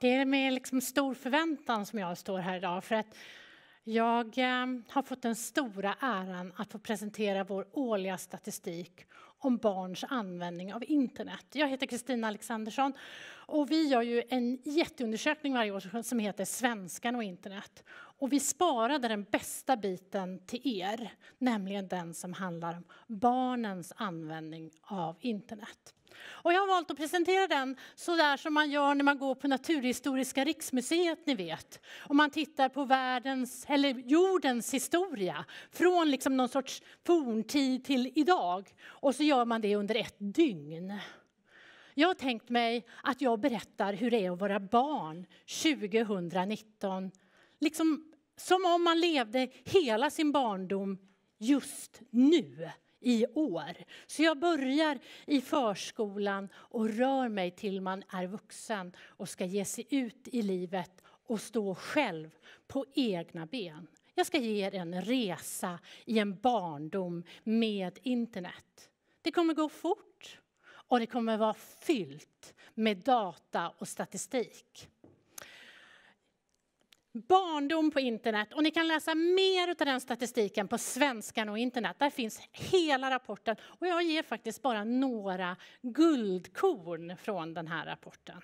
Det är med liksom stor förväntan som jag står här idag för att jag ehm, har fått den stora äran att få presentera vår årliga statistik om barns användning av internet. Jag heter Kristina Alexandersson och vi gör ju en jätteundersökning varje år som heter Svenskan och internet. Och vi sparade den bästa biten till er, nämligen den som handlar om barnens användning av internet. Och jag har valt att presentera den så där som man gör när man går på Naturhistoriska riksmuseet, ni vet. Om man tittar på världens, eller jordens historia, från liksom någon sorts forntid till idag. Och så gör man det under ett dygn. Jag har tänkt mig att jag berättar hur det är att vara barn 2019 liksom, som om man levde hela sin barndom just nu i år. Så jag börjar i förskolan och rör mig till man är vuxen och ska ge sig ut i livet och stå själv på egna ben. Jag ska ge er en resa i en barndom med internet. Det kommer gå fort och det kommer vara fyllt med data och statistik barndom på internet. Och ni kan läsa mer av den statistiken på Svenskan och internet. Där finns hela rapporten. Och jag ger faktiskt bara några guldkorn från den här rapporten.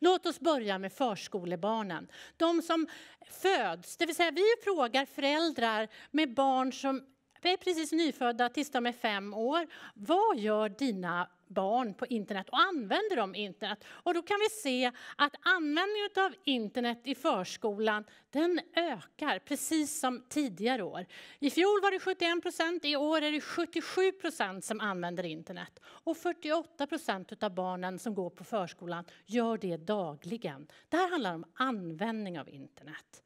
Låt oss börja med förskolebarnen. De som föds, det vill säga vi frågar föräldrar med barn som är precis nyfödda tills de är fem år. Vad gör dina barn på internet och använder de internet. Och då kan vi se att användningen av internet i förskolan den ökar precis som tidigare år. I fjol var det 71 procent, i år är det 77 procent som använder internet. Och 48 procent av barnen som går på förskolan gör det dagligen. Det här handlar om användning av internet.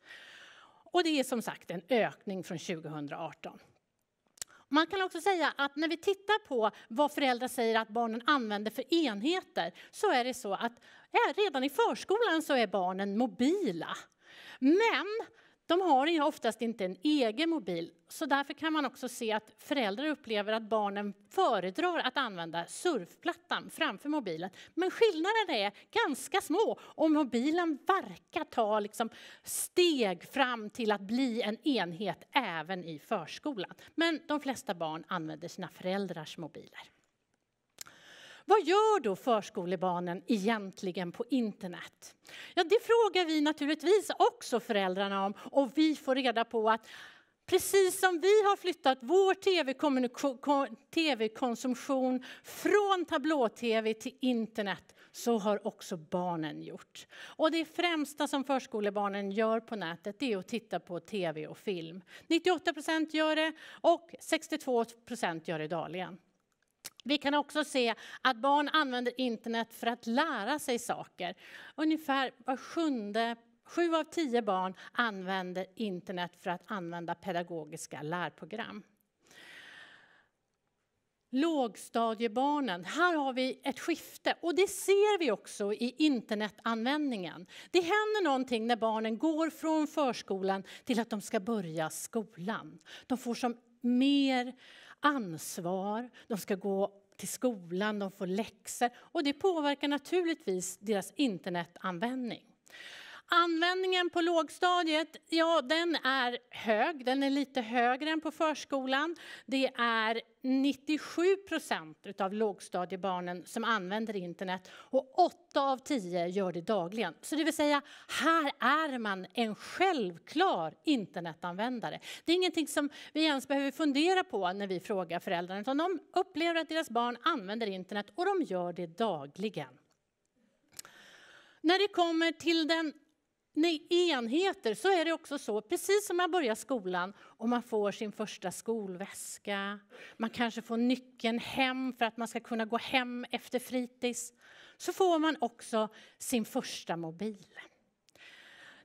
Och det är som sagt en ökning från 2018. Man kan också säga att när vi tittar på vad föräldrar säger att barnen använder för enheter så är det så att eh, redan i förskolan så är barnen mobila. Men de har oftast inte en egen mobil, så därför kan man också se att föräldrar upplever att barnen föredrar att använda surfplattan framför mobilen. Men skillnaderna är ganska små och mobilen verkar ta liksom steg fram till att bli en enhet även i förskolan. Men de flesta barn använder sina föräldrars mobiler. Vad gör då förskolebarnen egentligen på internet? Ja, det frågar vi naturligtvis också föräldrarna om och vi får reda på att Precis som vi har flyttat vår tv-konsumtion från tablå-tv till internet så har också barnen gjort. Och det främsta som förskolebarnen gör på nätet är att titta på tv och film. 98 gör det och 62 gör det dagligen. Vi kan också se att barn använder internet för att lära sig saker. Ungefär var sjunde Sju av tio barn använder internet för att använda pedagogiska lärprogram. Lågstadiebarnen, här har vi ett skifte och det ser vi också i internetanvändningen. Det händer någonting när barnen går från förskolan till att de ska börja skolan. De får som mer ansvar, de ska gå till skolan, de får läxor och det påverkar naturligtvis deras internetanvändning. Användningen på lågstadiet, ja den är hög, den är lite högre än på förskolan. Det är 97 procent av lågstadiebarnen som använder internet och 8 av 10 gör det dagligen. Så det vill säga, här är man en självklar internetanvändare. Det är ingenting som vi ens behöver fundera på när vi frågar föräldrarna, utan de upplever att deras barn använder internet och de gör det dagligen. När det kommer till den enheter så är det också så, precis som man börjar skolan och man får sin första skolväska, man kanske får nyckeln hem för att man ska kunna gå hem efter fritids, så får man också sin första mobil.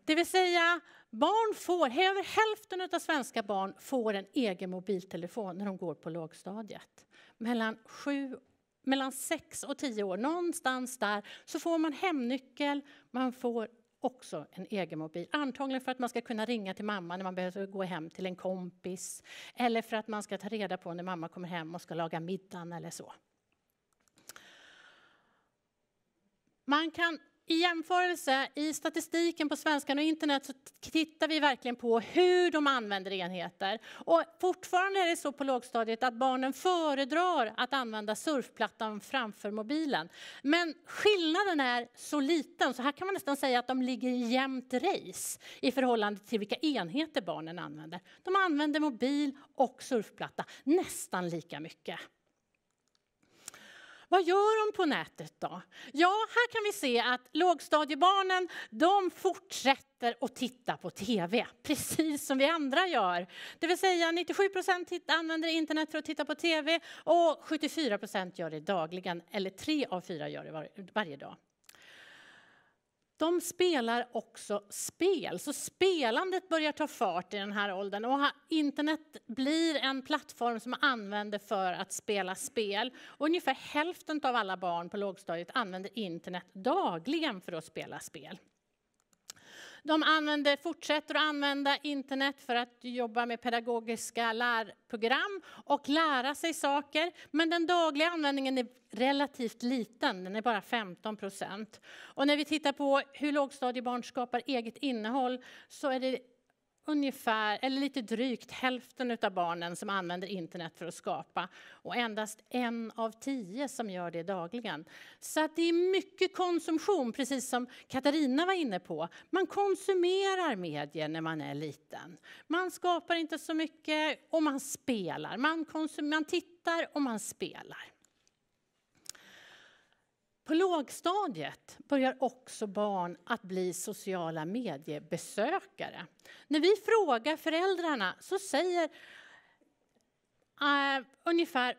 Det vill säga, barn får, över hälften av svenska barn får en egen mobiltelefon när de går på lågstadiet. Mellan 7 mellan 6 och 10 år, någonstans där, så får man hemnyckel, man får också en egen mobil. Antagligen för att man ska kunna ringa till mamma när man behöver gå hem till en kompis eller för att man ska ta reda på när mamma kommer hem och ska laga middagen eller så. Man kan i jämförelse i statistiken på svenskan och internet så tittar vi verkligen på hur de använder enheter. Och fortfarande är det så på lågstadiet att barnen föredrar att använda surfplattan framför mobilen. Men skillnaden är så liten så här kan man nästan säga att de ligger i jämnt race i förhållande till vilka enheter barnen använder. De använder mobil och surfplatta nästan lika mycket. Vad gör de på nätet då? Ja, här kan vi se att lågstadiebarnen, de fortsätter att titta på TV, precis som vi andra gör. Det vill säga 97 procent använder internet för att titta på TV och 74 procent gör det dagligen, eller tre av fyra gör det var, varje dag de spelar också spel. Så spelandet börjar ta fart i den här åldern och internet blir en plattform som man använder för att spela spel. Och ungefär hälften av alla barn på lågstadiet använder internet dagligen för att spela spel. De använder, fortsätter att använda internet för att jobba med pedagogiska lärprogram och lära sig saker. Men den dagliga användningen är relativt liten, den är bara 15 procent. Och när vi tittar på hur lågstadiebarn skapar eget innehåll så är det ungefär, eller lite drygt hälften av barnen som använder internet för att skapa och endast en av tio som gör det dagligen. Så att det är mycket konsumtion, precis som Katarina var inne på. Man konsumerar medier när man är liten. Man skapar inte så mycket och man spelar. Man, konsum- man tittar och man spelar. På lågstadiet börjar också barn att bli sociala mediebesökare. När vi frågar föräldrarna så säger uh, ungefär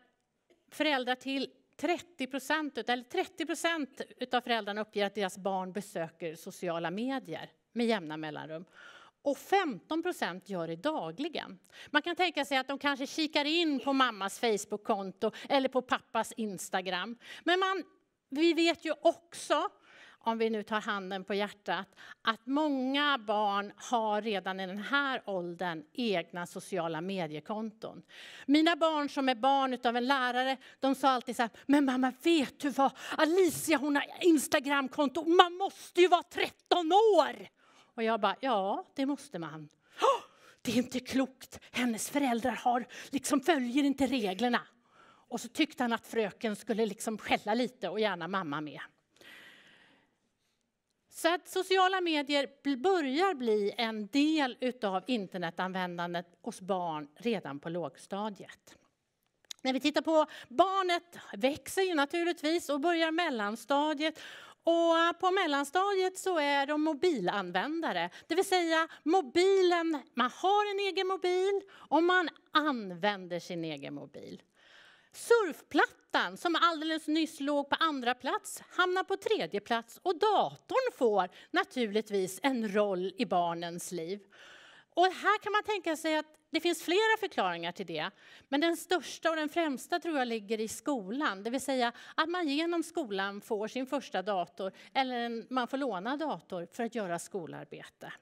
föräldrar till 30 procent, eller 30 procent av föräldrarna uppger att deras barn besöker sociala medier med jämna mellanrum. Och 15 procent gör det dagligen. Man kan tänka sig att de kanske kikar in på mammas Facebookkonto eller på pappas Instagram. Men man vi vet ju också om vi nu tar handen på hjärtat, att många barn har redan i den här åldern egna sociala mediekonton. Mina barn som är barn utav en lärare, de sa alltid så här, men mamma vet du vad, Alicia hon har Instagramkonto, man måste ju vara 13 år! Och jag bara, ja det måste man. Det är inte klokt, hennes föräldrar har, liksom följer inte reglerna. Och så tyckte han att fröken skulle liksom skälla lite och gärna mamma med. Så att sociala medier börjar bli en del utav internetanvändandet hos barn redan på lågstadiet. När vi tittar på barnet växer ju naturligtvis och börjar mellanstadiet. Och på mellanstadiet så är de mobilanvändare, det vill säga mobilen, man har en egen mobil och man använder sin egen mobil. Surfplattan som alldeles nyss låg på andra plats hamnar på tredje plats och datorn får naturligtvis en roll i barnens liv. Och här kan man tänka sig att det finns flera förklaringar till det. Men den största och den främsta tror jag ligger i skolan. Det vill säga att man genom skolan får sin första dator eller man får låna dator för att göra skolarbete.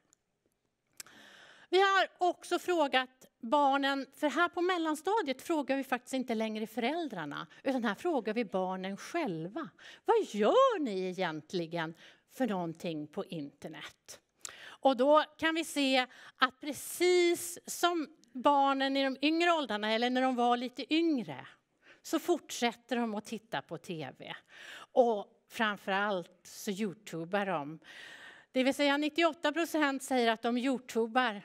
Vi har också frågat barnen, för här på mellanstadiet frågar vi faktiskt inte längre föräldrarna, utan här frågar vi barnen själva. Vad gör ni egentligen för någonting på internet? Och då kan vi se att precis som barnen i de yngre åldrarna, eller när de var lite yngre, så fortsätter de att titta på tv. Och framförallt så youtubar de. Det vill säga 98 procent säger att de youtubar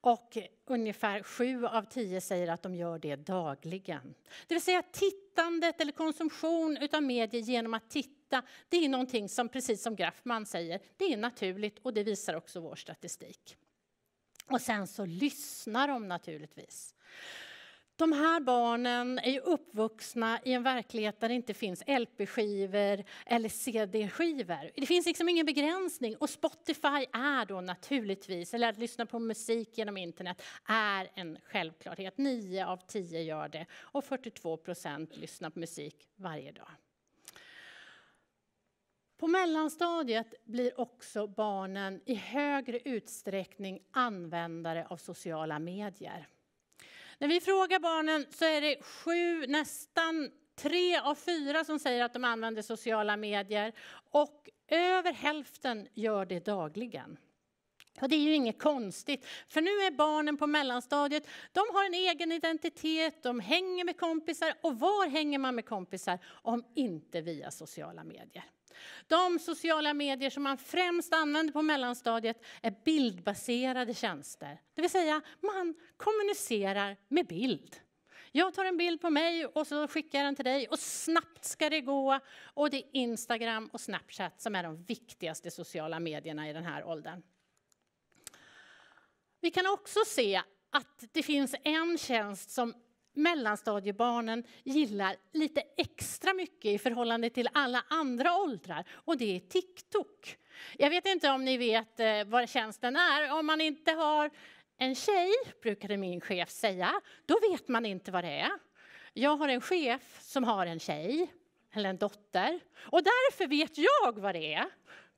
och ungefär sju av tio säger att de gör det dagligen. Det vill säga tittandet eller konsumtion utav medier genom att titta, det är någonting som, precis som Graffman säger, det är naturligt och det visar också vår statistik. Och sen så lyssnar de naturligtvis de här barnen är ju uppvuxna i en verklighet där det inte finns LP-skivor eller CD-skivor. Det finns liksom ingen begränsning och Spotify är då naturligtvis, eller att lyssna på musik genom internet är en självklarhet. Nio av tio gör det och 42 procent lyssnar på musik varje dag. På mellanstadiet blir också barnen i högre utsträckning användare av sociala medier. När vi frågar barnen så är det sju, nästan tre av fyra som säger att de använder sociala medier och över hälften gör det dagligen. Och det är ju inget konstigt, för nu är barnen på mellanstadiet, de har en egen identitet, de hänger med kompisar. Och var hänger man med kompisar om inte via sociala medier? De sociala medier som man främst använder på mellanstadiet är bildbaserade tjänster. Det vill säga, man kommunicerar med bild. Jag tar en bild på mig och så skickar jag den till dig och snabbt ska det gå. Och det är Instagram och Snapchat som är de viktigaste sociala medierna i den här åldern. Vi kan också se att det finns en tjänst som mellanstadiebarnen gillar lite extra mycket i förhållande till alla andra åldrar och det är TikTok. Jag vet inte om ni vet eh, vad tjänsten är. Om man inte har en tjej, brukade min chef säga, då vet man inte vad det är. Jag har en chef som har en tjej, eller en dotter, och därför vet jag vad det är.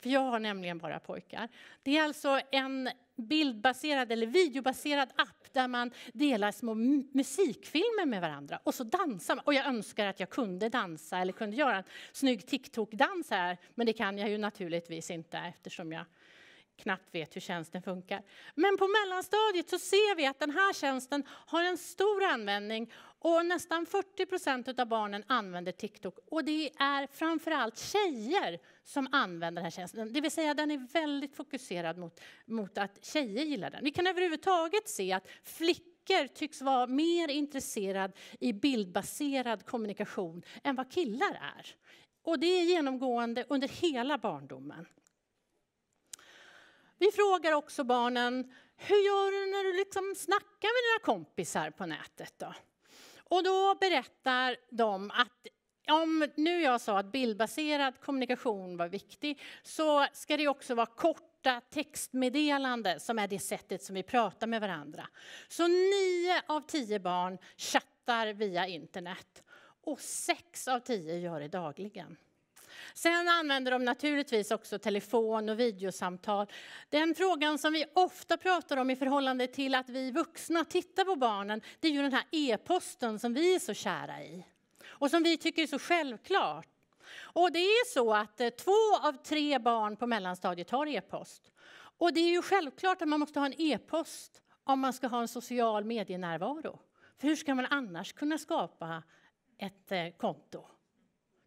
För jag har nämligen bara pojkar. Det är alltså en bildbaserad eller videobaserad app där man delar små musikfilmer med varandra och så dansar man. Och jag önskar att jag kunde dansa eller kunde göra en snygg TikTok-dans här, men det kan jag ju naturligtvis inte eftersom jag knappt vet hur tjänsten funkar. Men på mellanstadiet så ser vi att den här tjänsten har en stor användning och nästan 40 procent av barnen använder TikTok. Och det är framförallt tjejer som använder den här tjänsten. Det vill säga den är väldigt fokuserad mot, mot att tjejer gillar den. Vi kan överhuvudtaget se att flickor tycks vara mer intresserad i bildbaserad kommunikation än vad killar är. Och det är genomgående under hela barndomen. Vi frågar också barnen, hur gör du när du liksom snackar med dina kompisar på nätet då? Och då berättar de att om nu jag sa att bildbaserad kommunikation var viktig så ska det också vara korta textmeddelanden som är det sättet som vi pratar med varandra. Så nio av tio barn chattar via internet och sex av tio gör det dagligen. Sen använder de naturligtvis också telefon och videosamtal. Den frågan som vi ofta pratar om i förhållande till att vi vuxna tittar på barnen, det är ju den här e-posten som vi är så kära i och som vi tycker är så självklart. Och det är så att eh, två av tre barn på mellanstadiet har e-post. Och det är ju självklart att man måste ha en e-post om man ska ha en social medienärvaro. För hur ska man annars kunna skapa ett eh, konto?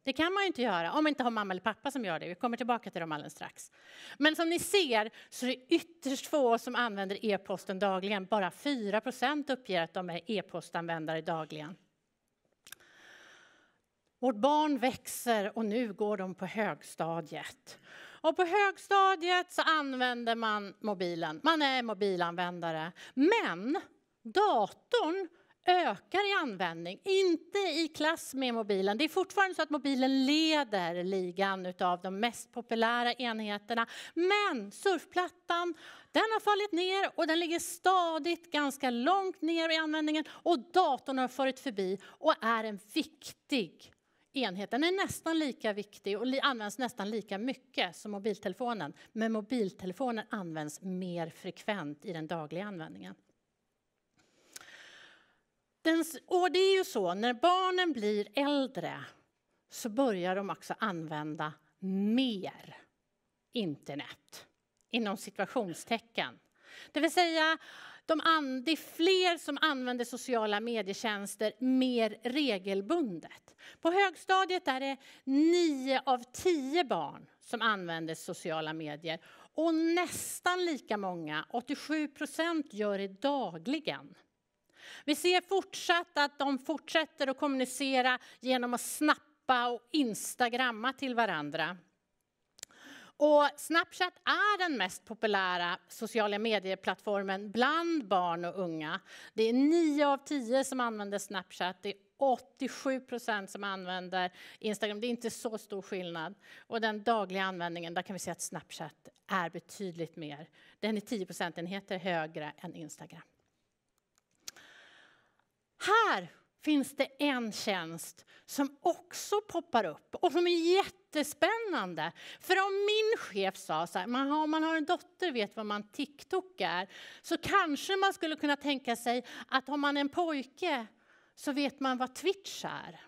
Det kan man ju inte göra om man inte har mamma eller pappa som gör det. Vi kommer tillbaka till dem alldeles strax. Men som ni ser så är det ytterst få som använder e-posten dagligen. Bara 4 uppger att de är e-postanvändare dagligen. Vårt barn växer och nu går de på högstadiet. Och på högstadiet så använder man mobilen. Man är mobilanvändare. Men datorn ökar i användning, inte i klass med mobilen. Det är fortfarande så att mobilen leder ligan utav de mest populära enheterna. Men surfplattan, den har fallit ner och den ligger stadigt ganska långt ner i användningen och datorn har farit förbi och är en viktig enhet. Den är nästan lika viktig och används nästan lika mycket som mobiltelefonen. Men mobiltelefonen används mer frekvent i den dagliga användningen. Den, och det är ju så, när barnen blir äldre så börjar de också använda mer internet, inom situationstecken. Det vill säga, de an, det är fler som använder sociala medietjänster mer regelbundet. På högstadiet är det nio av tio barn som använder sociala medier och nästan lika många, 87 procent, gör det dagligen. Vi ser fortsatt att de fortsätter att kommunicera genom att snappa och instagramma till varandra. Och Snapchat är den mest populära sociala medieplattformen bland barn och unga. Det är nio av tio som använder Snapchat. Det är 87 procent som använder Instagram. Det är inte så stor skillnad. Och den dagliga användningen, där kan vi se att Snapchat är betydligt mer. Den är 10 procentenheter högre än Instagram. Här finns det en tjänst som också poppar upp och som är jättespännande. För om min chef sa så här, man har, om man har en dotter vet vad man TikTok är, så kanske man skulle kunna tänka sig att om man är en pojke så vet man vad Twitch är.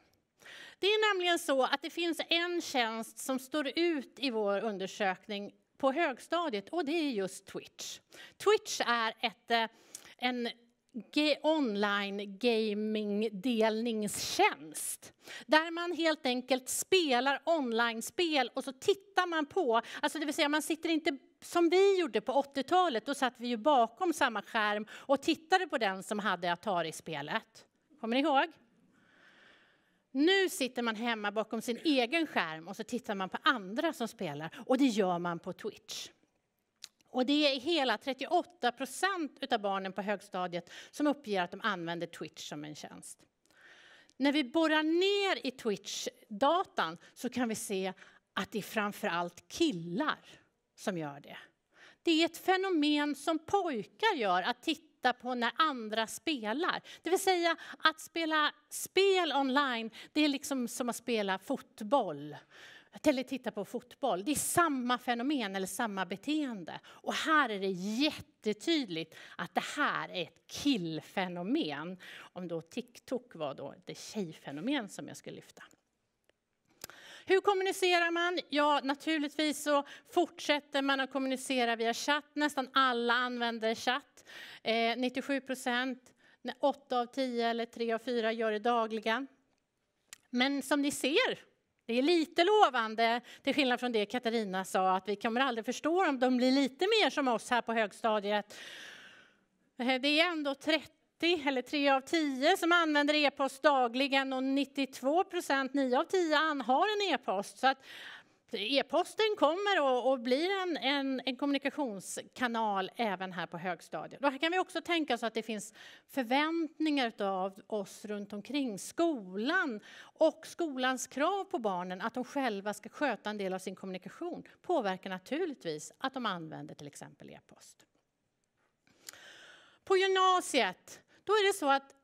Det är nämligen så att det finns en tjänst som står ut i vår undersökning på högstadiet och det är just Twitch. Twitch är ett, eh, en online gaming-delningstjänst. Där man helt enkelt spelar online-spel och så tittar man på, alltså det vill säga man sitter inte som vi gjorde på 80-talet, då satt vi ju bakom samma skärm och tittade på den som hade Atari-spelet. Kommer ni ihåg? Nu sitter man hemma bakom sin egen skärm och så tittar man på andra som spelar och det gör man på Twitch. Och det är hela 38 procent av barnen på högstadiet som uppger att de använder Twitch som en tjänst. När vi borrar ner i Twitch-datan så kan vi se att det är framförallt killar som gör det. Det är ett fenomen som pojkar gör, att titta på när andra spelar. Det vill säga att spela spel online, det är liksom som att spela fotboll eller titta på fotboll. Det är samma fenomen eller samma beteende. Och här är det jättetydligt att det här är ett killfenomen. Om då TikTok var då det tjejfenomen som jag skulle lyfta. Hur kommunicerar man? Ja, naturligtvis så fortsätter man att kommunicera via chatt. Nästan alla använder chatt. Eh, 97 procent, 8 av 10 eller 3 av 4 gör det dagligen. Men som ni ser det är lite lovande, till skillnad från det Katarina sa, att vi kommer aldrig förstå om de blir lite mer som oss här på högstadiet. Eh, det är ändå 30 eller 3 av 10 som använder e-post dagligen och 92 procent, 9 av 10, har en e-post. Så att E-posten kommer och, och blir en, en, en, kommunikationskanal även här på högstadiet. Och här kan vi också tänka oss att det finns förväntningar av oss runt omkring skolan och skolans krav på barnen att de själva ska sköta en del av sin kommunikation påverkar naturligtvis att de använder till exempel e-post. På gymnasiet då är det så att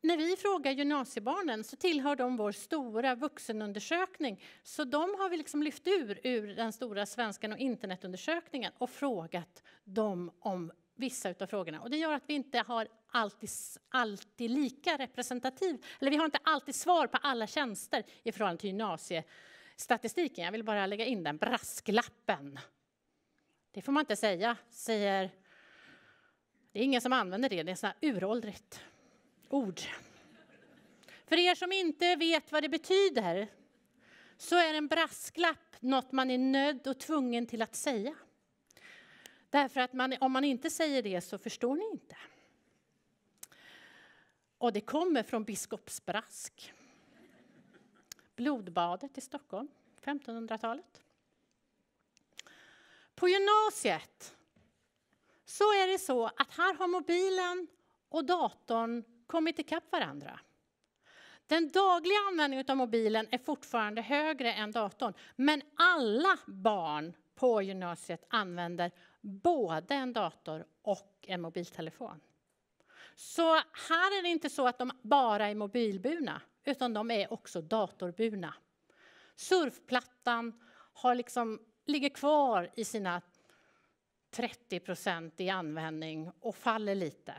när vi frågar gymnasiebarnen så tillhör de vår stora vuxenundersökning. Så de har vi liksom lyft ur, ur den stora svenskan och internetundersökningen och frågat dem om vissa av frågorna. Och det gör att vi inte har alltid, alltid lika representativ, eller vi har inte alltid svar på alla tjänster i förhållande till gymnasiestatistiken. Jag vill bara lägga in den brasklappen. Det får man inte säga, säger... Det är ingen som använder det, det är så uråldrigt ord. För er som inte vet vad det betyder så är en brasklapp något man är nödd och tvungen till att säga. Därför att man, om man inte säger det så förstår ni inte. Och det kommer från biskopsbrask. Blodbadet i Stockholm, 1500-talet. På gymnasiet så är det så att här har mobilen och datorn kommit ikapp varandra. Den dagliga användningen av mobilen är fortfarande högre än datorn, men alla barn på gymnasiet använder både en dator och en mobiltelefon. Så här är det inte så att de bara är mobilburna, utan de är också datorburna. Surfplattan har liksom, ligger kvar i sina 30 procent i användning och faller lite.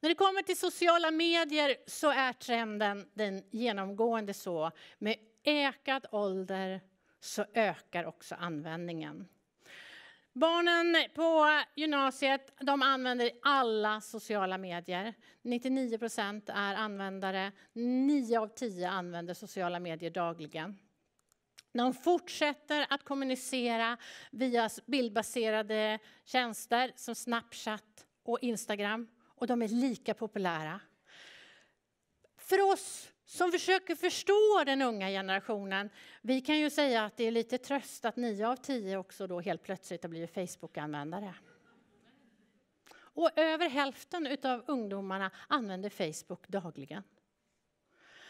När det kommer till sociala medier så är trenden den genomgående så. Med ökad ålder så ökar också användningen. Barnen på gymnasiet de använder alla sociala medier. 99 procent är användare. 9 av 10 använder sociala medier dagligen. De fortsätter att kommunicera via bildbaserade tjänster som Snapchat och Instagram och de är lika populära. För oss som försöker förstå den unga generationen, vi kan ju säga att det är lite tröst att nio av tio också då helt plötsligt har blivit Facebook-användare. Och över hälften av ungdomarna använder Facebook dagligen.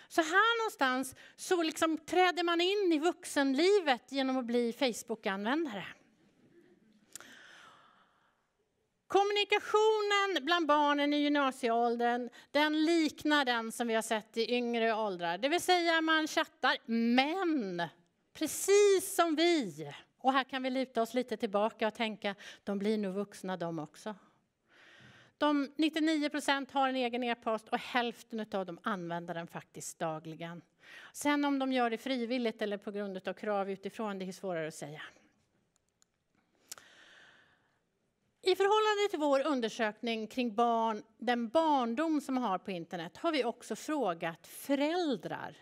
Så här någonstans så liksom träder man in i vuxenlivet genom att bli Facebook-användare. Kommunikationen bland barnen i gymnasieåldern den liknar den som vi har sett i yngre åldrar. Det vill säga man chattar, men precis som vi. Och här kan vi luta oss lite tillbaka och tänka de blir nog vuxna de också. De 99 procent har en egen e-post och hälften av dem använder den faktiskt dagligen. Sen om de gör det frivilligt eller på grund av krav utifrån, det är svårare att säga. I förhållande till vår undersökning kring barn, den barndom som har på internet har vi också frågat föräldrar,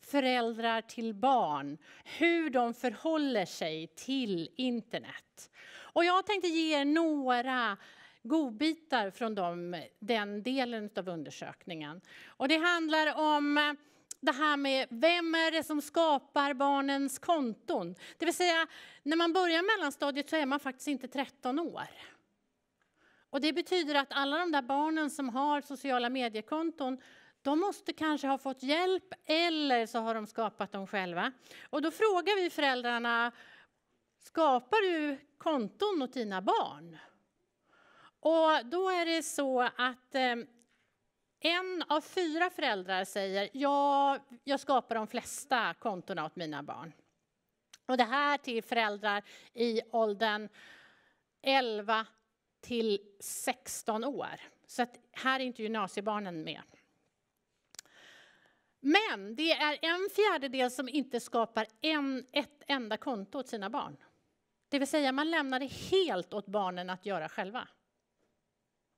föräldrar till barn hur de förhåller sig till internet. Och jag tänkte ge er några godbitar från dem, den delen av undersökningen. Och det handlar om eh, det här med vem är det som skapar barnens konton? Det vill säga, när man börjar mellanstadiet så är man faktiskt inte 13 år. Och det betyder att alla de där barnen som har sociala mediekonton de måste kanske ha fått hjälp eller så har de skapat dem själva. Och då frågar vi föräldrarna, skapar du konton åt dina barn? Och då är det så att ehm, en av fyra föräldrar säger, ja, jag skapar de flesta kontona åt mina barn. Och det här till föräldrar i åldern 11 till 16 år. Så här är inte gymnasiebarnen med. Men det är en fjärdedel som inte skapar en, ett enda konto åt sina barn. Det vill säga, man lämnar det helt åt barnen att göra själva.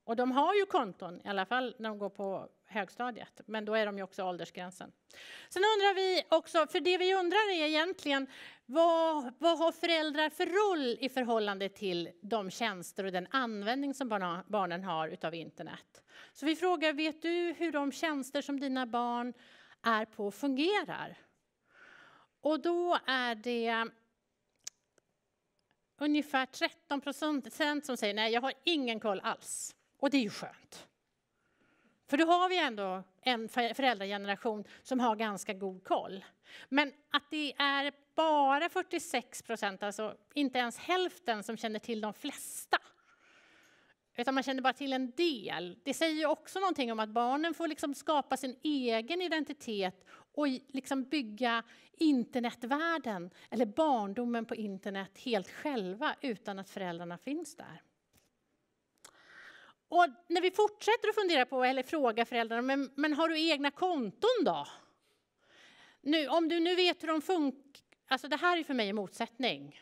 Och de har ju konton, i alla fall när de går på högstadiet, men då är de ju också åldersgränsen. Sen undrar vi också, för det vi undrar är egentligen vad, vad har föräldrar för roll i förhållande till de tjänster och den användning som barna, barnen har utav internet? Så vi frågar, vet du hur de tjänster som dina barn är på fungerar? Och då är det ungefär 13 procent som säger nej, jag har ingen koll alls. Och det är ju skönt. För då har vi ändå en föräldrageneration som har ganska god koll. Men att det är bara 46 procent, alltså inte ens hälften, som känner till de flesta utan man känner bara till en del. Det säger ju också någonting om att barnen får liksom skapa sin egen identitet och liksom bygga internetvärlden, eller barndomen på internet, helt själva utan att föräldrarna finns där. Och när vi fortsätter att fundera på eller fråga föräldrarna, men, men har du egna konton då? Nu, om du nu vet hur de funkar, alltså det här är för mig en motsättning.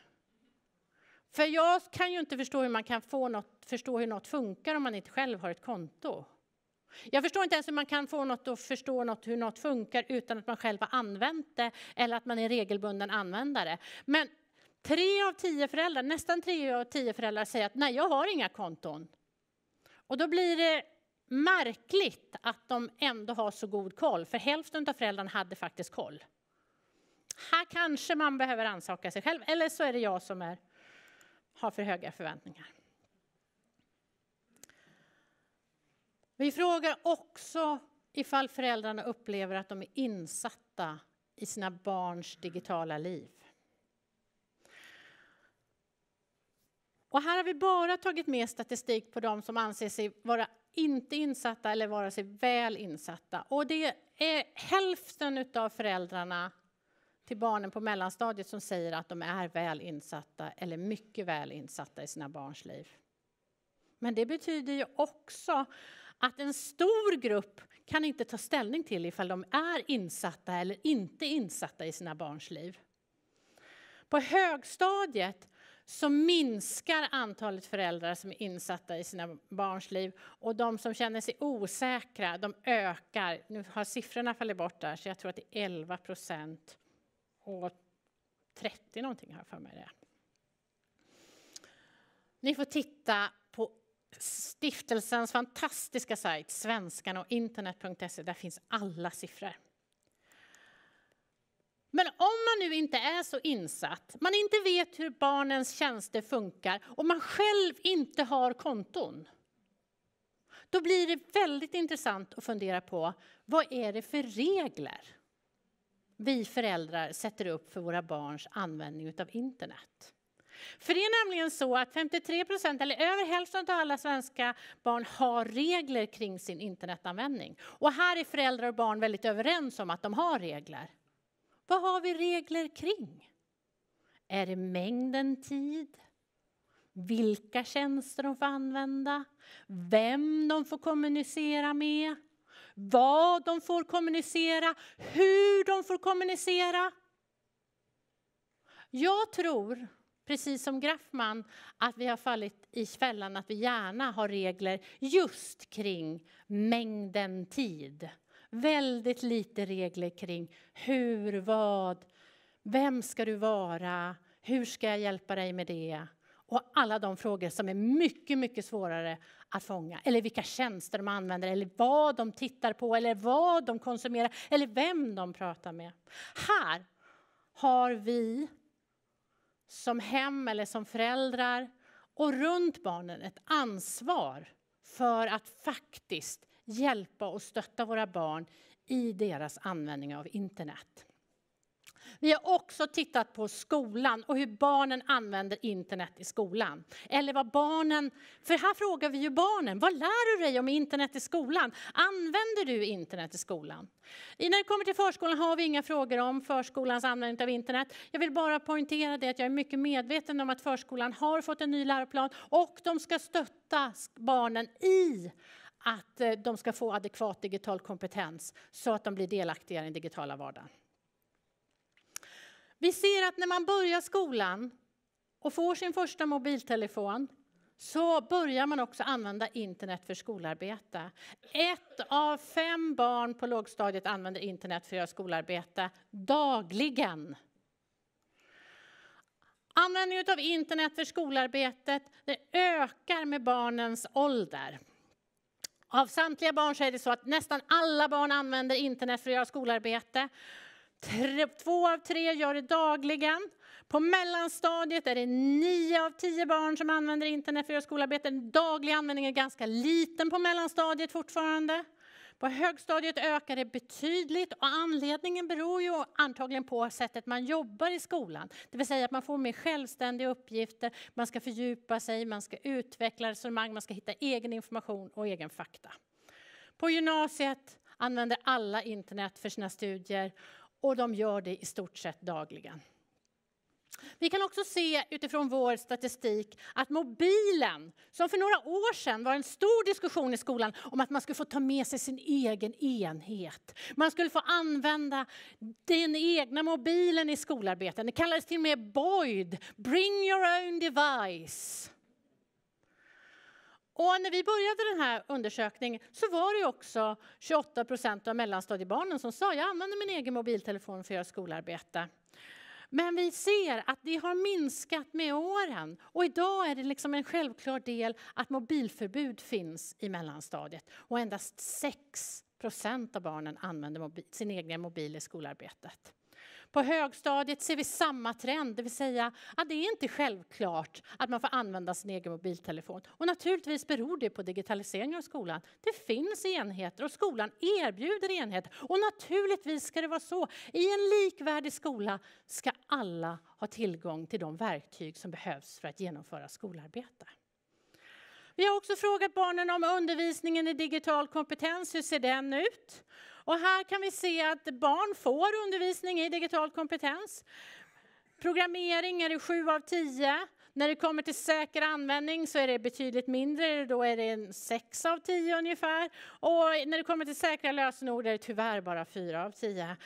För jag kan ju inte förstå hur man kan få något, förstå hur något funkar om man inte själv har ett konto. Jag förstår inte ens hur man kan få något att förstå något, hur något funkar utan att man själv har använt det eller att man är regelbunden användare. Men tre av tio föräldrar, nästan tre av tio föräldrar säger att nej, jag har inga konton. Och då blir det märkligt att de ändå har så god koll, för hälften av föräldrarna hade faktiskt koll. Här kanske man behöver ansaka sig själv, eller så är det jag som är, har för höga förväntningar. Vi frågar också ifall föräldrarna upplever att de är insatta i sina barns digitala liv. Och här har vi bara tagit med statistik på de som anser sig vara inte insatta eller vara sig väl insatta. Och det är hälften av föräldrarna till barnen på mellanstadiet som säger att de är väl insatta eller mycket väl insatta i sina barns liv. Men det betyder ju också att en stor grupp kan inte ta ställning till ifall de är insatta eller inte insatta i sina barns liv. På högstadiet så minskar antalet föräldrar som är insatta i sina barns liv. Och de som känner sig osäkra, de ökar. Nu har siffrorna fallit bort där, så jag tror att det är 11 procent och 30 någonting har jag för mig det. Ni får titta på stiftelsens fantastiska sajt svenskarna och internet.se. Där finns alla siffror. Men om man nu inte är så insatt, man inte vet hur barnens tjänster funkar och man själv inte har konton, då blir det väldigt intressant att fundera på vad är det för regler vi föräldrar sätter upp för våra barns användning av internet. För det är nämligen så att 53 procent, eller över hälften av alla svenska barn har regler kring sin internetanvändning. Och här är föräldrar och barn väldigt överens om att de har regler. Vad har vi regler kring? Är det mängden tid? Vilka tjänster de får använda? Vem de får kommunicera med? Vad de får kommunicera? Hur de får kommunicera? Jag tror, precis som Graffman, att vi har fallit i fällan att vi gärna har regler just kring mängden tid väldigt lite regler kring hur, vad, vem ska du vara, hur ska jag hjälpa dig med det? Och alla de frågor som är mycket, mycket svårare att fånga. Eller vilka tjänster de använder, eller vad de tittar på, eller vad de konsumerar, eller vem de pratar med. Här har vi som hem eller som föräldrar och runt barnen ett ansvar för att faktiskt hjälpa och stötta våra barn i deras användning av internet. Vi har också tittat på skolan och hur barnen använder internet i skolan. Eller vad barnen, för här frågar vi ju barnen, vad lär du dig om internet i skolan? Använder du internet i skolan? När det kommer till förskolan har vi inga frågor om förskolans användning av internet. Jag vill bara poängtera det att jag är mycket medveten om att förskolan har fått en ny läroplan och de ska stötta barnen i att eh, de ska få adekvat digital kompetens så att de blir delaktiga i den digitala vardagen. Vi ser att när man börjar skolan och får sin första mobiltelefon så börjar man också använda internet för skolarbete. Ett av fem barn på lågstadiet använder internet för att göra skolarbete dagligen. Användningen av internet för skolarbetet Det ökar med barnens ålder. Av samtliga barn så är det så att nästan alla barn använder internet för att göra skolarbete. Två av tre gör det dagligen. På mellanstadiet är det nio av tio barn som använder internet för att göra skolarbete. Den dagliga användningen är ganska liten på mellanstadiet fortfarande. På högstadiet ökar det betydligt och anledningen beror ju antagligen på sättet man jobbar i skolan. Det vill säga att man får mer självständiga uppgifter, man ska fördjupa sig, man ska utveckla resonemang, man ska hitta egen information och egen fakta. På gymnasiet använder alla internet för sina studier och de gör det i stort sett dagligen. Vi kan också se utifrån vår statistik att mobilen, som för några år sedan var en stor diskussion i skolan om att man skulle få ta med sig sin egen enhet. Man skulle få använda den egna mobilen i skolarbetet. Det kallades till och med BOID, Bring Your Own Device. Och när vi började den här undersökningen så var det också 28 procent av mellanstadiebarnen som sa jag använder min egen mobiltelefon för att göra skolarbete. Men vi ser att det har minskat med åren och idag är det liksom en självklar del att mobilförbud finns i mellanstadiet och endast 6 procent av barnen använder mobil, sin egen mobil i skolarbetet. På högstadiet ser vi samma trend, det vill säga att det är inte självklart att man får använda sin egen mobiltelefon. Och naturligtvis beror det på digitaliseringen av skolan. Det finns enheter och skolan erbjuder enheter. Och naturligtvis ska det vara så. I en likvärdig skola ska alla ha tillgång till de verktyg som behövs för att genomföra skolarbete. Vi har också frågat barnen om undervisningen i digital kompetens, hur ser den ut? Och här kan vi se att barn får undervisning i digital kompetens. Programmering är det 7 av 10. När det kommer till säker användning så är det betydligt mindre, då är det en 6 av 10 ungefär. Och när det kommer till säkra lösenord är det tyvärr bara 4 av 10.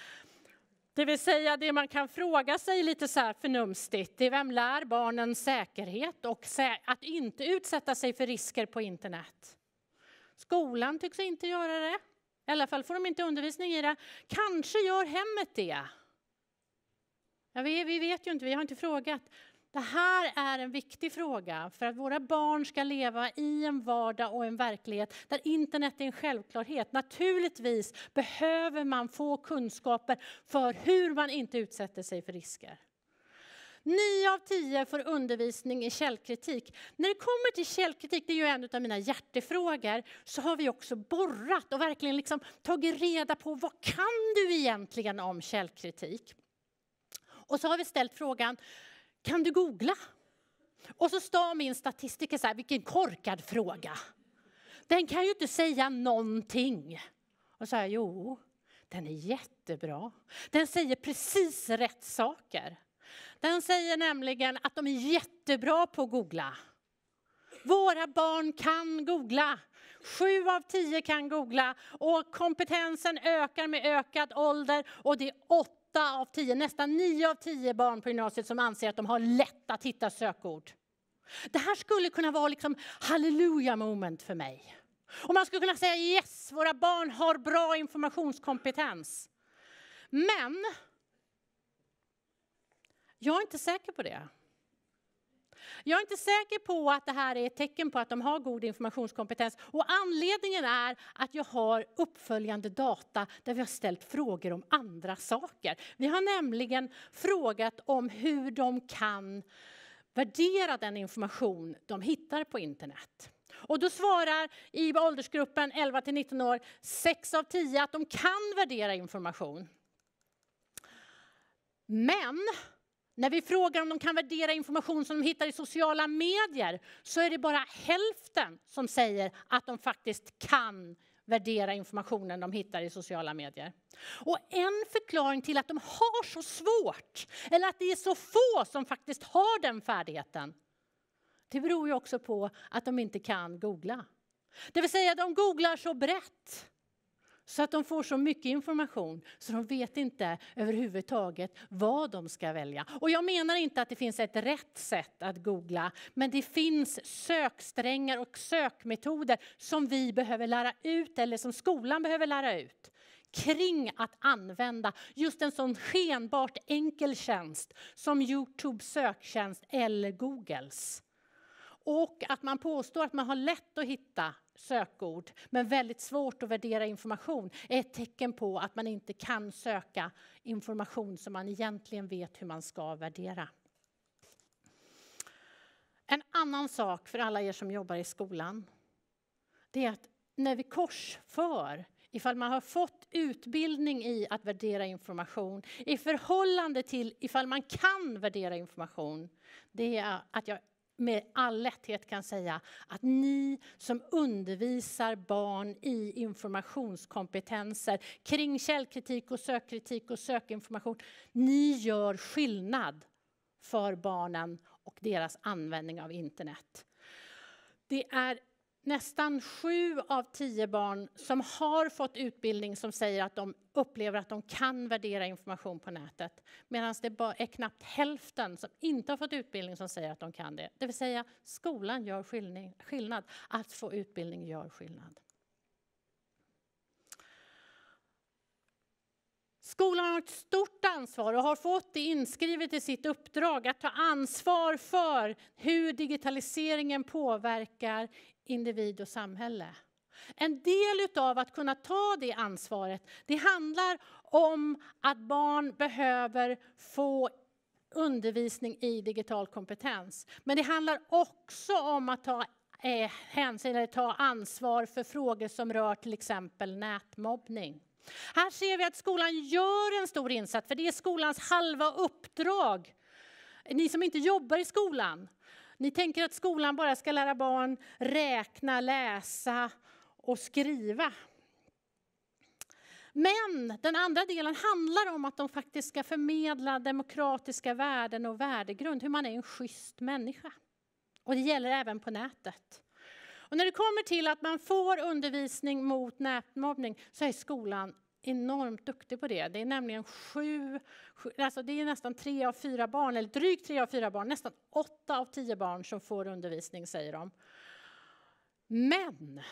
Det vill säga det man kan fråga sig lite så här förnumstigt, det är vem lär barnen säkerhet och att inte utsätta sig för risker på internet? Skolan tycks inte göra det. I alla fall får de inte undervisning i det. Kanske gör hemmet det. Ja, vi, vi vet ju inte, vi har inte frågat. Det här är en viktig fråga för att våra barn ska leva i en vardag och en verklighet där internet är en självklarhet. Naturligtvis behöver man få kunskaper för hur man inte utsätter sig för risker. Nio av tio får undervisning i källkritik. När det kommer till källkritik, det är ju en av mina hjärtefrågor, så har vi också borrat och verkligen liksom tagit reda på vad kan du egentligen om källkritik? Och så har vi ställt frågan, kan du googla? Och så står min statistiker så här, vilken korkad fråga. Den kan ju inte säga någonting. Och så här, jo, den är jättebra. Den säger precis rätt saker. Den säger nämligen att de är jättebra på att googla. Våra barn kan googla. Sju av tio kan googla och kompetensen ökar med ökad ålder och det är åtta av tio, nästan nio av tio barn på gymnasiet som anser att de har lätt att hitta sökord. Det här skulle kunna vara liksom halleluja moment för mig. Och man skulle kunna säga yes, våra barn har bra informationskompetens. Men jag är inte säker på det. Jag är inte säker på att det här är ett tecken på att de har god informationskompetens. Och anledningen är att jag har uppföljande data där vi har ställt frågor om andra saker. Vi har nämligen frågat om hur de kan värdera den information de hittar på internet. Och då svarar i åldersgruppen 11 till 19 år 6 av 10 att de kan värdera information. Men när vi frågar om de kan värdera information som de hittar i sociala medier så är det bara hälften som säger att de faktiskt kan värdera informationen de hittar i sociala medier. Och en förklaring till att de har så svårt, eller att det är så få som faktiskt har den färdigheten, det beror ju också på att de inte kan googla. Det vill säga, de googlar så brett så att de får så mycket information så de vet inte överhuvudtaget vad de ska välja. Och jag menar inte att det finns ett rätt sätt att googla, men det finns söksträngar och sökmetoder som vi behöver lära ut eller som skolan behöver lära ut kring att använda just en sån skenbart enkel tjänst som Youtubes söktjänst eller Googles. Och att man påstår att man har lätt att hitta sökord, men väldigt svårt att värdera information, är ett tecken på att man inte kan söka information som man egentligen vet hur man ska värdera. En annan sak för alla er som jobbar i skolan, det är att när vi korsför ifall man har fått utbildning i att värdera information i förhållande till ifall man kan värdera information, det är att jag med all lätthet kan säga att ni som undervisar barn i informationskompetenser kring källkritik och sökkritik och sökinformation, ni gör skillnad för barnen och deras användning av internet. Det är nästan sju av tio barn som har fått utbildning som säger att de upplever att de kan värdera information på nätet. Medan det är knappt hälften som inte har fått utbildning som säger att de kan det. Det vill säga, skolan gör skillnad. Att få utbildning gör skillnad. Skolan har ett stort ansvar och har fått det inskrivet i sitt uppdrag att ta ansvar för hur digitaliseringen påverkar individ och samhälle. En del av att kunna ta det ansvaret, det handlar om att barn behöver få undervisning i digital kompetens. Men det handlar också om att ta eh, hänsyn eller ta ansvar för frågor som rör till exempel nätmobbning. Här ser vi att skolan gör en stor insats, för det är skolans halva uppdrag. Ni som inte jobbar i skolan, ni tänker att skolan bara ska lära barn räkna, läsa och skriva. Men den andra delen handlar om att de faktiskt ska förmedla demokratiska värden och värdegrund, hur man är en schysst människa. Och det gäller även på nätet. Och när det kommer till att man får undervisning mot nätmobbning så är skolan enormt duktig på det. Det är nämligen sju, sju, alltså det är nästan tre av fyra barn, eller drygt tre av fyra barn, nästan åtta av tio barn som får undervisning säger de. Men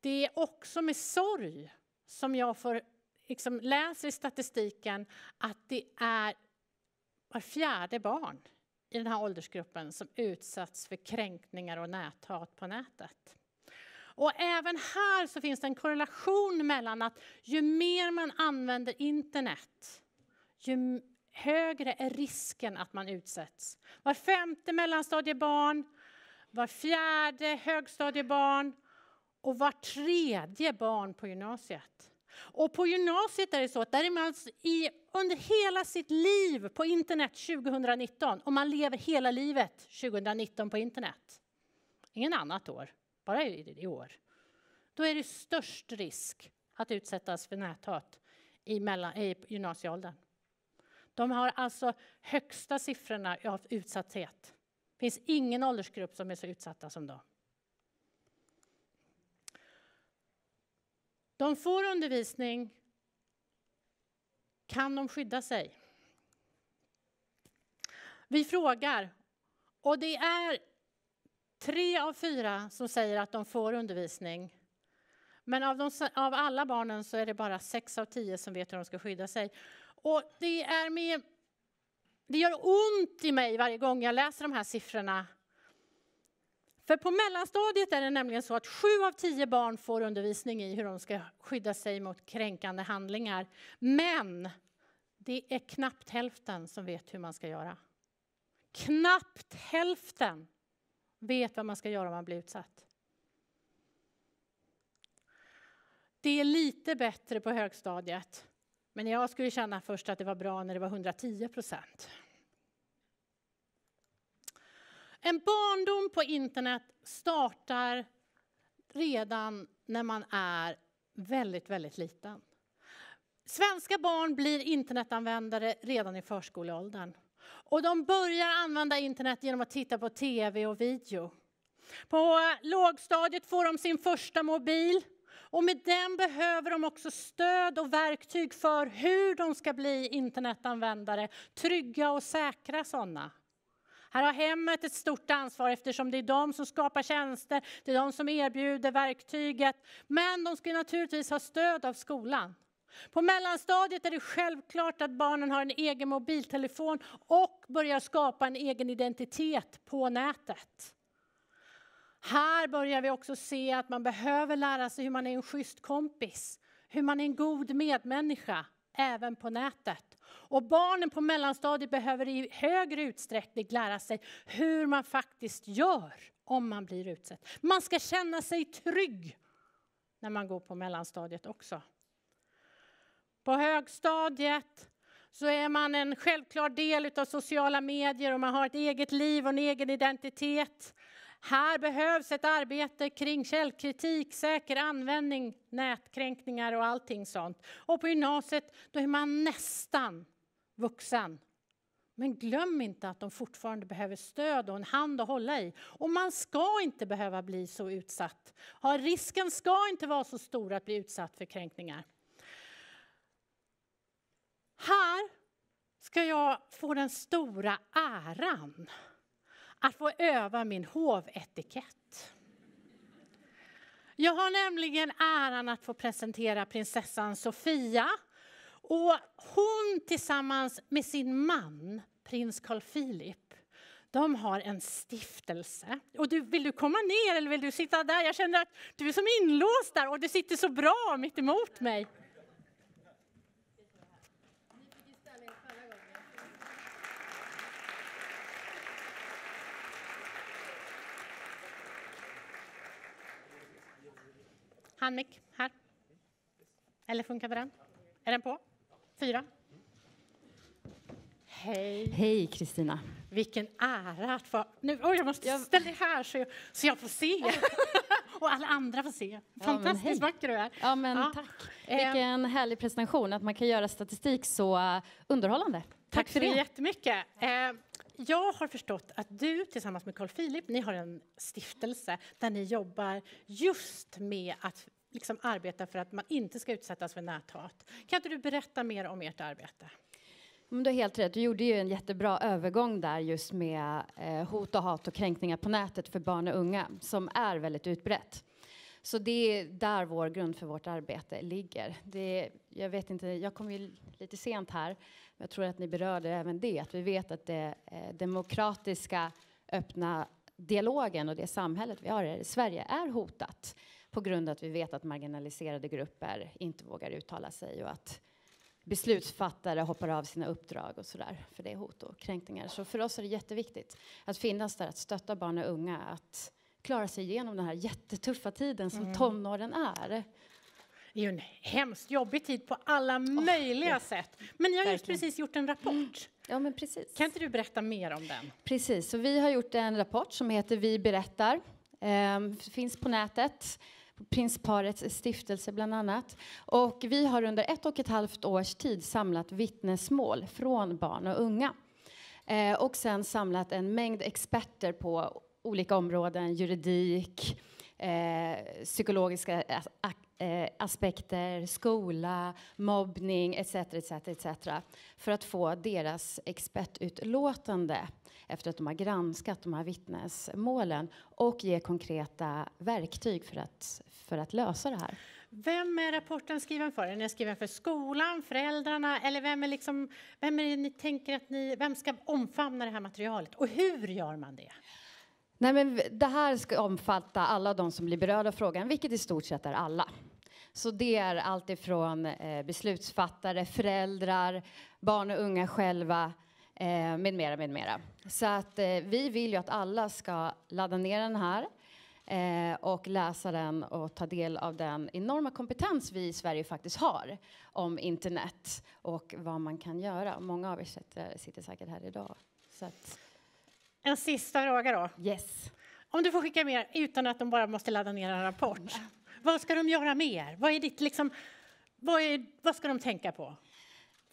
det är också med sorg som jag får, liksom, läser i statistiken att det är var fjärde barn i den här åldersgruppen som utsatts för kränkningar och näthat på nätet. Och även här så finns det en korrelation mellan att ju mer man använder internet, ju högre är risken att man utsätts. Var femte mellanstadiebarn, var fjärde högstadiebarn och var tredje barn på gymnasiet och på gymnasiet är det så att där är man alltså i, under hela sitt liv på internet 2019 och man lever hela livet 2019 på internet. Ingen annat år, bara i, år. Då är det störst risk att utsättas för näthat i, mellan, i gymnasieåldern. De har alltså högsta siffrorna av utsatthet. Det finns ingen åldersgrupp som är så utsatta som dem. De får undervisning. Kan de skydda sig? Vi frågar, och det är tre av fyra som säger att de får undervisning. Men av, de, av alla barnen så är det bara sex av tio som vet hur de ska skydda sig. Och det, är med, det gör ont i mig varje gång jag läser de här siffrorna för på mellanstadiet är det nämligen så att sju av tio barn får undervisning i hur de ska skydda sig mot kränkande handlingar. Men det är knappt hälften som vet hur man ska göra. Knappt hälften vet vad man ska göra om man blir utsatt. Det är lite bättre på högstadiet, men jag skulle känna först att det var bra när det var 110 procent. En barndom på internet startar redan när man är väldigt, väldigt liten. Svenska barn blir internetanvändare redan i förskoleåldern. Och de börjar använda internet genom att titta på tv och video. På lågstadiet får de sin första mobil. Och med den behöver de också stöd och verktyg för hur de ska bli internetanvändare, trygga och säkra sådana. Här har hemmet ett stort ansvar eftersom det är de som skapar tjänster, det är de som erbjuder verktyget. Men de ska naturligtvis ha stöd av skolan. På mellanstadiet är det självklart att barnen har en egen mobiltelefon och börjar skapa en egen identitet på nätet. Här börjar vi också se att man behöver lära sig hur man är en schysst kompis, hur man är en god medmänniska, även på nätet. Och barnen på mellanstadiet behöver i högre utsträckning lära sig hur man faktiskt gör om man blir utsatt. Man ska känna sig trygg när man går på mellanstadiet också. På högstadiet så är man en självklar del av sociala medier och man har ett eget liv och en egen identitet. Här behövs ett arbete kring källkritik, säker användning, nätkränkningar och allting sånt. Och på gymnasiet då är man nästan vuxen. Men glöm inte att de fortfarande behöver stöd och en hand att hålla i. Och man ska inte behöva bli så utsatt. Risken ska inte vara så stor att bli utsatt för kränkningar. Här ska jag få den stora äran att få öva min hovetikett. Jag har nämligen äran att få presentera prinsessan Sofia och hon tillsammans med sin man, prins Carl Philip, de har en stiftelse. Och du, vill du komma ner eller vill du sitta där? Jag känner att du är som inlåst där och du sitter så bra mitt emot mig. Handmick här. Eller funkar den? Är den på? Fyra. Hej. Hej, Kristina. Vilken ära att få... Nu, oh, jag måste jag... ställa dig här så jag, så jag får se. och alla andra får se. Fantastiskt ja, vacker du är. Ja, men ja. tack. Vilken ehm. härlig presentation, att man kan göra statistik så uh, underhållande. Tack, tack för det. Tack så jättemycket. Ehm, jag har förstått att du tillsammans med Carl Philip, ni har en stiftelse där ni jobbar just med att liksom arbetar för att man inte ska utsättas för näthat. Kan inte du berätta mer om ert arbete? Mm, du har helt rätt. Du gjorde ju en jättebra övergång där just med eh, hot och hat och kränkningar på nätet för barn och unga som är väldigt utbrett. Så det är där vår grund för vårt arbete ligger. Det, jag vet inte, jag kom ju lite sent här, men jag tror att ni berörde även det, att vi vet att det eh, demokratiska öppna dialogen och det samhället vi har i Sverige är hotat på grund av att vi vet att marginaliserade grupper inte vågar uttala sig och att beslutsfattare hoppar av sina uppdrag och sådär för det är hot och kränkningar. Så för oss är det jätteviktigt att finnas där, att stötta barn och unga att klara sig igenom den här jättetuffa tiden som mm. tonåren är. Det är ju en hemskt jobbig tid på alla oh, möjliga yes. sätt. Men ni har Verkligen. just precis gjort en rapport. Mm. Ja, men precis. Kan inte du berätta mer om den? Precis, så vi har gjort en rapport som heter Vi berättar. Ehm, finns på nätet prinsparets stiftelse bland annat. Och vi har under ett och ett halvt års tid samlat vittnesmål från barn och unga. Eh, och sen samlat en mängd experter på olika områden, juridik, eh, psykologiska eh, aspekter, skola, mobbning etc, etc, etc. För att få deras expertutlåtande efter att de har granskat de här vittnesmålen och ge konkreta verktyg för att, för att lösa det här. Vem är rapporten skriven för? Är den skriven för skolan, föräldrarna eller vem är, liksom, vem är det ni tänker att ni, vem ska omfamna det här materialet och hur gör man det? Nej, men det här ska omfatta alla de som blir berörda av frågan, vilket i stort sett är alla. Så det är allt ifrån eh, beslutsfattare, föräldrar, barn och unga själva eh, med mera, med mera. Så att eh, vi vill ju att alla ska ladda ner den här och läsa den och ta del av den enorma kompetens vi i Sverige faktiskt har om internet och vad man kan göra. Många av er sitter säkert här idag. Så att en sista fråga då. Yes. Om du får skicka med utan att de bara måste ladda ner en rapport. Vad ska de göra mer? Vad, är ditt, liksom, vad, är, vad ska de tänka på?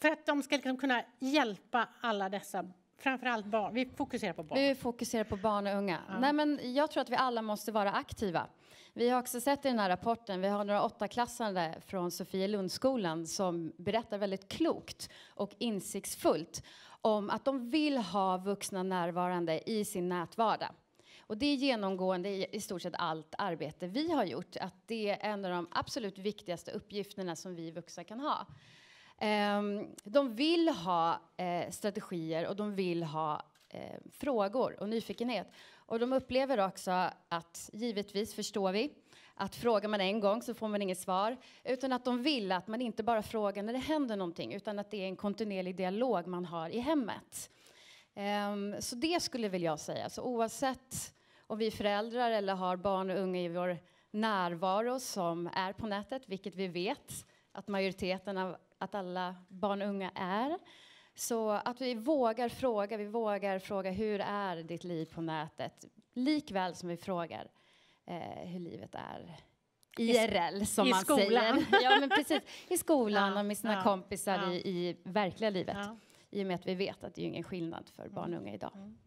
För att de ska liksom kunna hjälpa alla dessa Framförallt barn. Vi fokuserar på barn. Vi fokuserar på barn och unga. Ja. Nej, men jag tror att vi alla måste vara aktiva. Vi har också sett i den här rapporten, vi har några åttaklassare från Sofielundsskolan som berättar väldigt klokt och insiktsfullt om att de vill ha vuxna närvarande i sin nätvardag. Och det är genomgående i, i stort sett allt arbete vi har gjort. Att det är en av de absolut viktigaste uppgifterna som vi vuxna kan ha. Um, de vill ha eh, strategier och de vill ha eh, frågor och nyfikenhet. Och de upplever också att givetvis förstår vi att frågar man en gång så får man inget svar, utan att de vill att man inte bara frågar när det händer någonting, utan att det är en kontinuerlig dialog man har i hemmet. Um, så det skulle väl jag säga. Så oavsett om vi är föräldrar eller har barn och unga i vår närvaro som är på nätet, vilket vi vet att majoriteten av att alla barn och unga är, så att vi vågar fråga, vi vågar fråga hur är ditt liv på nätet? Likväl som vi frågar eh, hur livet är IRL som I man skolan. säger. Ja, men precis. I skolan ja, och med sina ja, kompisar ja. I, I, verkliga livet. I och med att vi vet att det är ingen skillnad för mm. barn och unga idag. Mm.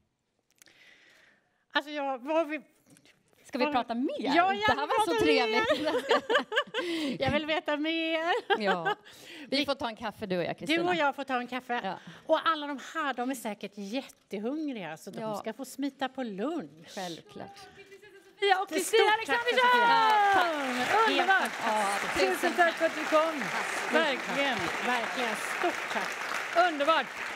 Alltså jag, vad vi... Ska vi prata mer? Ja, jag det här var så trevligt. jag vill veta mer. ja. Vi får ta en kaffe du och jag Kristina. Du och jag får ta en kaffe. Ja. Och alla de här, de är säkert jättehungriga så de ska få smita på lunch. Självklart. Pia och Kristina Alexandersson! Underbart! Tusen tack för att du kom. Verkligen, verkligen. Stort tack. Underbart.